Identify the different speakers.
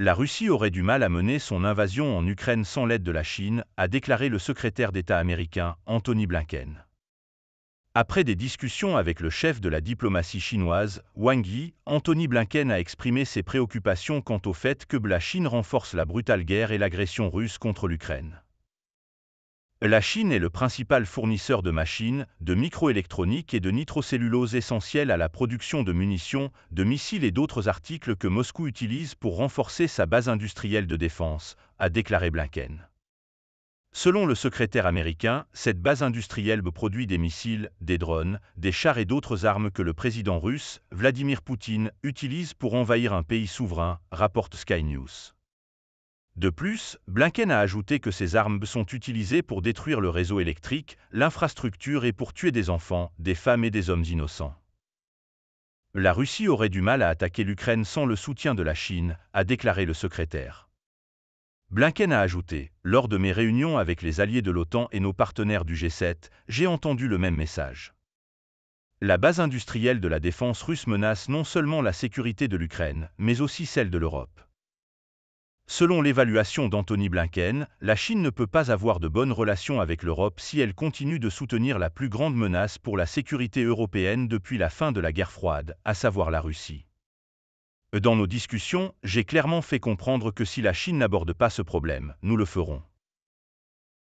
Speaker 1: la Russie aurait du mal à mener son invasion en Ukraine sans l'aide de la Chine, a déclaré le secrétaire d'État américain Anthony Blinken. Après des discussions avec le chef de la diplomatie chinoise, Wang Yi, Anthony Blinken a exprimé ses préoccupations quant au fait que la Chine renforce la brutale guerre et l'agression russe contre l'Ukraine. La Chine est le principal fournisseur de machines, de microélectronique et de nitrocellulose essentielle à la production de munitions, de missiles et d'autres articles que Moscou utilise pour renforcer sa base industrielle de défense, a déclaré Blinken. Selon le secrétaire américain, cette base industrielle produit des missiles, des drones, des chars et d'autres armes que le président russe, Vladimir Poutine, utilise pour envahir un pays souverain, rapporte Sky News. De plus, Blinken a ajouté que ces armes sont utilisées pour détruire le réseau électrique, l'infrastructure et pour tuer des enfants, des femmes et des hommes innocents. La Russie aurait du mal à attaquer l'Ukraine sans le soutien de la Chine, a déclaré le secrétaire. Blinken a ajouté, lors de mes réunions avec les alliés de l'OTAN et nos partenaires du G7, j'ai entendu le même message. La base industrielle de la défense russe menace non seulement la sécurité de l'Ukraine, mais aussi celle de l'Europe. Selon l'évaluation d'Anthony Blinken, la Chine ne peut pas avoir de bonnes relations avec l'Europe si elle continue de soutenir la plus grande menace pour la sécurité européenne depuis la fin de la guerre froide, à savoir la Russie. Dans nos discussions, j'ai clairement fait comprendre que si la Chine n'aborde pas ce problème, nous le ferons.